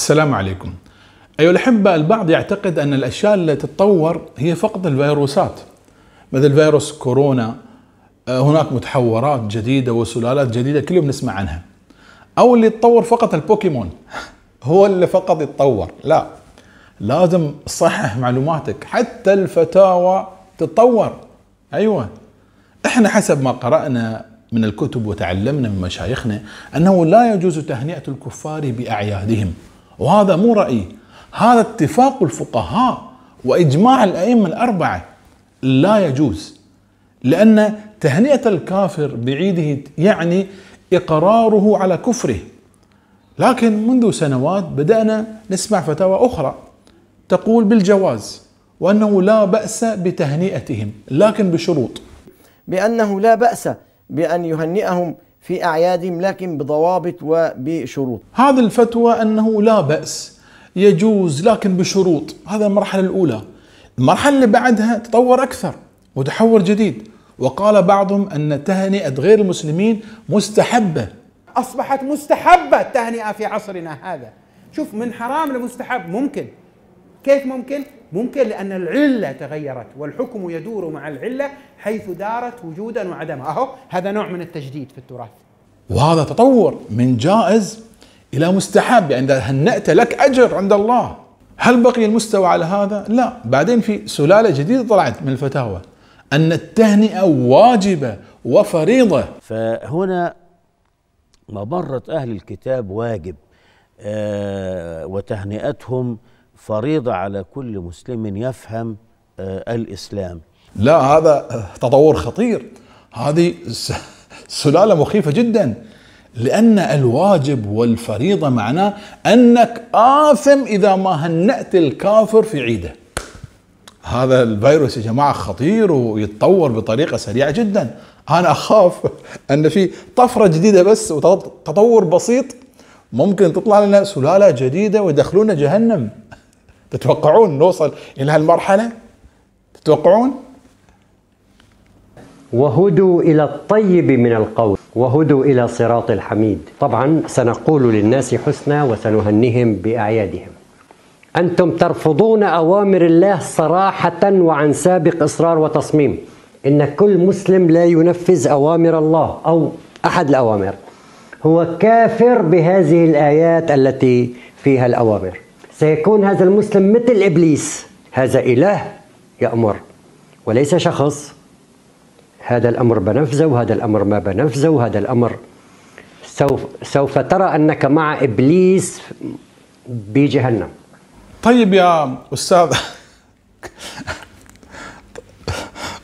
السلام عليكم أيها الأحبة البعض يعتقد أن الأشياء اللي تتطور هي فقط الفيروسات مثل فيروس كورونا آه، هناك متحورات جديدة وسلالات جديدة كل يوم نسمع عنها أو اللي يتطور فقط البوكيمون هو اللي فقط يتطور لا لازم تصحح معلوماتك حتى الفتاوى تتطور أيوة احنا حسب ما قرأنا من الكتب وتعلمنا من مشايخنا أنه لا يجوز تهنئة الكفار بأعيادهم وهذا مو رأيي هذا اتفاق الفقهاء وإجماع الأئمة الأربعة لا يجوز لأن تهنئة الكافر بعيده يعني إقراره على كفره لكن منذ سنوات بدأنا نسمع فتاوى أخرى تقول بالجواز وأنه لا بأس بتهنئتهم لكن بشروط بأنه لا بأس بأن يهنئهم في أعيادهم لكن بضوابط وبشروط هذه الفتوى أنه لا بأس يجوز لكن بشروط هذا المرحلة الأولى المرحلة اللي بعدها تطور أكثر وتحور جديد وقال بعضهم أن تهنئة غير المسلمين مستحبة أصبحت مستحبة التهنئة في عصرنا هذا شوف من حرام لمستحب ممكن كيف ممكن؟ ممكن لأن العلة تغيرت والحكم يدور مع العلة حيث دارت وجودا وعدما أهو هذا نوع من التجديد في التراث وهذا تطور من جائز إلى مستحب يعني إذا هنأت لك أجر عند الله هل بقي المستوى على هذا؟ لا بعدين في سلالة جديدة طلعت من الفتاوى أن التهنئة واجبة وفريضة فهنا مبرة أهل الكتاب واجب آه وتهنئتهم فريضة على كل مسلم يفهم آه، الإسلام لا هذا تطور خطير هذه سلالة مخيفة جدا لأن الواجب والفريضة معناه أنك آثم إذا ما هنأت الكافر في عيده هذا الفيروس يا جماعة خطير ويتطور بطريقة سريعة جدا أنا أخاف أن في طفرة جديدة بس وتطور بسيط ممكن تطلع لنا سلالة جديدة ويدخلونا جهنم تتوقعون نوصل الى هالمرحله تتوقعون وهدوا الى الطيب من القول وهدوا الى صراط الحميد طبعا سنقول للناس حسنى وسنهنهم باعيادهم انتم ترفضون اوامر الله صراحه وعن سابق اصرار وتصميم ان كل مسلم لا ينفذ اوامر الله او احد الاوامر هو كافر بهذه الايات التي فيها الاوامر سيكون هذا المسلم مثل ابليس هذا اله يامر وليس شخص هذا الامر بنفذه وهذا الامر ما بنفذه وهذا الامر سوف سوف ترى انك مع ابليس بجهنم طيب يا استاذ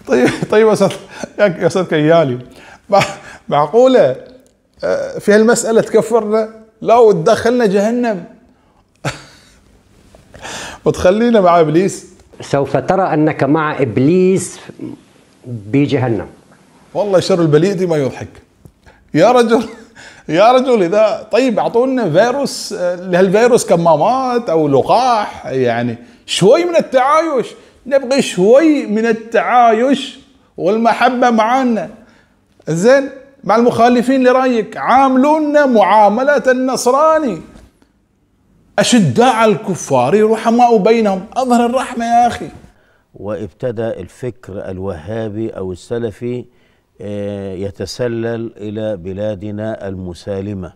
طيب طيب استاذ يا استاذ كيالي معقوله آه، في هالمساله تكفرنا لا وتدخلنا جهنم وتخلينا مع ابليس سوف ترى انك مع ابليس بجهنم والله شر البليء دي ما يضحك يا رجل يا رجل اذا طيب اعطونا فيروس لهالفيروس كمامات او لقاح يعني شوي من التعايش نبغي شوي من التعايش والمحبه معانا زين مع المخالفين لرايك عاملونا معامله النصراني أشداء على الكفار رحماء بينهم أظهر الرحمة يا أخي وابتدى الفكر الوهابي أو السلفي آه، يتسلل إلى بلادنا المسالمة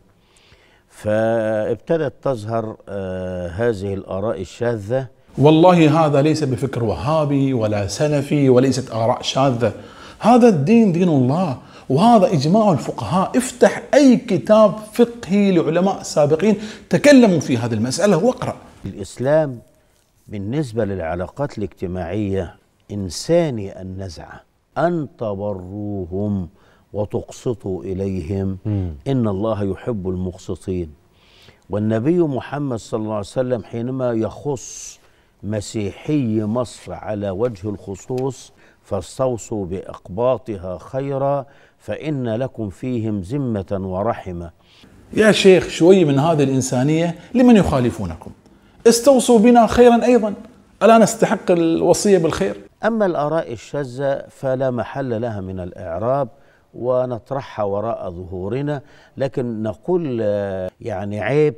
فابتدت تظهر آه، هذه الآراء الشاذة والله هذا ليس بفكر وهابي ولا سلفي وليست آراء شاذة هذا الدين دين الله وهذا إجماع الفقهاء افتح أي كتاب فقهي لعلماء سابقين تكلموا في هذه المسألة واقرأ الإسلام بالنسبة للعلاقات الاجتماعية إنساني النزعة أن تبروهم وتقسطوا إليهم م. إن الله يحب المقسطين والنبي محمد صلى الله عليه وسلم حينما يخص مسيحي مصر على وجه الخصوص فاستوصوا بإقباطها خيرا فإن لكم فيهم ذمة ورحمة يا شيخ شوي من هذه الإنسانية لمن يخالفونكم استوصوا بنا خيرا أيضا ألا نستحق الوصية بالخير أما الآراء الشاذة فلا محل لها من الإعراب ونطرحها وراء ظهورنا لكن نقول آه، يعني عيب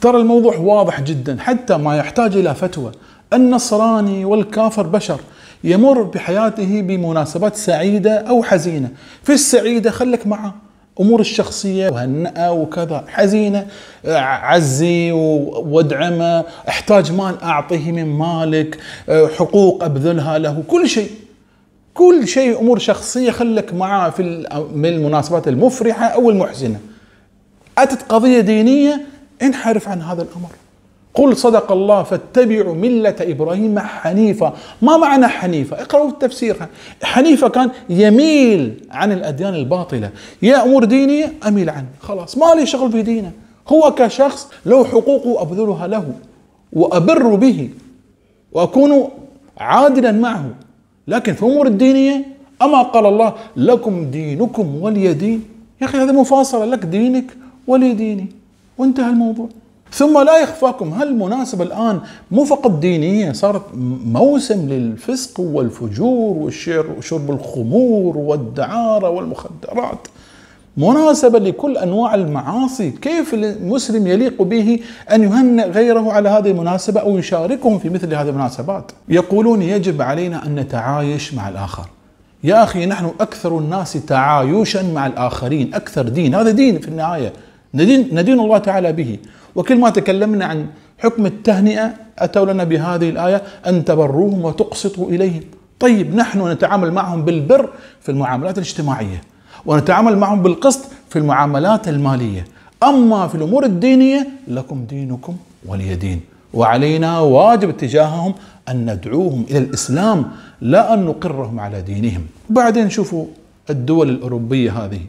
ترى الموضوع واضح جدا حتى ما يحتاج الى فتوى النصراني والكافر بشر يمر بحياته بمناسبات سعيده او حزينه في السعيده خلك معه امور الشخصيه وهنأه وكذا حزينه عزي وادعمه احتاج مال اعطيه من مالك حقوق ابذلها له كل شيء كل شيء امور شخصيه خلك معاه في المناسبات المفرحه او المحزنه اتت قضيه دينيه انحرف عن هذا الامر قل صدق الله فاتبعوا ملة إبراهيم حنيفة ما معنى حنيفة اقرأوا التفسير حنيفة كان يميل عن الأديان الباطلة يا أمور دينية أميل عنه خلاص ما لي شغل في دينه هو كشخص له حقوق أبذلها له وأبر به وأكون عادلا معه لكن في أمور الدينية أما قال الله لكم دينكم ولي دين يا أخي هذه مفاصلة لك دينك ولي ديني وانتهى الموضوع ثم لا يخفاكم هالمناسبة الآن مو فقط دينية صارت موسم للفسق والفجور وشرب الخمور والدعارة والمخدرات مناسبة لكل أنواع المعاصي كيف المسلم يليق به أن يهنئ غيره على هذه المناسبة أو يشاركهم في مثل هذه المناسبات يقولون يجب علينا أن نتعايش مع الآخر يا أخي نحن أكثر الناس تعايشا مع الآخرين أكثر دين هذا دين في النهاية ندين, ندين الله تعالى به وكل ما تكلمنا عن حكم التهنئة أتوا لنا بهذه الآية أن تبروهم وتقسطوا إليهم طيب نحن نتعامل معهم بالبر في المعاملات الاجتماعية ونتعامل معهم بالقسط في المعاملات المالية أما في الأمور الدينية لكم دينكم ولي دين وعلينا واجب تجاههم أن ندعوهم إلى الإسلام لا أن نقرهم على دينهم بعدين شوفوا الدول الأوروبية هذه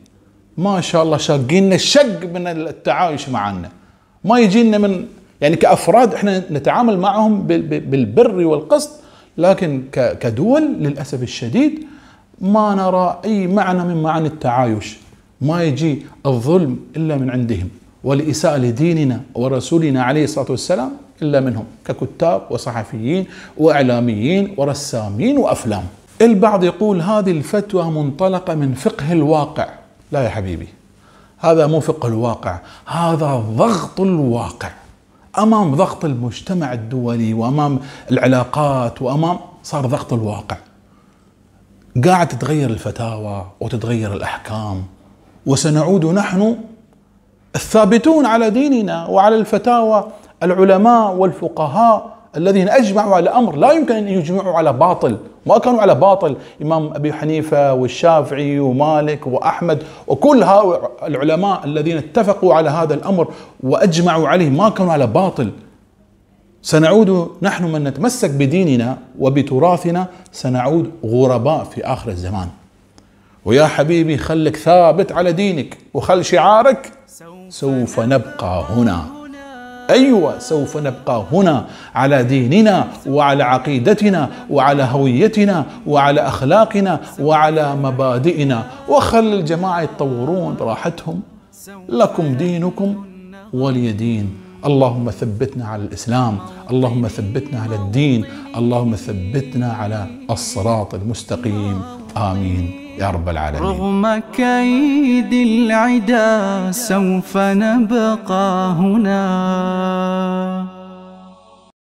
ما شاء الله شاقينا شق من التعايش معنا ما يجينا من يعني كافراد احنا نتعامل معهم بالبر والقسط لكن كدول للاسف الشديد ما نرى اي معنى من معاني التعايش ما يجي الظلم الا من عندهم والاساءه لديننا ورسولنا عليه الصلاه والسلام الا منهم ككتاب وصحفيين واعلاميين ورسامين وافلام البعض يقول هذه الفتوى منطلقه من فقه الواقع لا يا حبيبي هذا مو فقه الواقع هذا ضغط الواقع امام ضغط المجتمع الدولي وامام العلاقات وامام صار ضغط الواقع قاعد تتغير الفتاوى وتتغير الاحكام وسنعود نحن الثابتون على ديننا وعلى الفتاوى العلماء والفقهاء الذين اجمعوا على امر لا يمكن ان يجمعوا على باطل، ما كانوا على باطل، امام ابي حنيفه والشافعي ومالك واحمد وكل هؤلاء العلماء الذين اتفقوا على هذا الامر واجمعوا عليه ما كانوا على باطل. سنعود نحن من نتمسك بديننا وبتراثنا سنعود غرباء في اخر الزمان. ويا حبيبي خلك ثابت على دينك وخل شعارك سوف نبقى هنا. أيوة سوف نبقى هنا على ديننا وعلى عقيدتنا وعلى هويتنا وعلى أخلاقنا وعلى مبادئنا وخل الجماعة يتطورون براحتهم لكم دينكم ولي دين اللهم ثبتنا على الإسلام اللهم ثبتنا على الدين اللهم ثبتنا على الصراط المستقيم آمين يا رب العالمين رغم كيد العدا سوف نبقى هنا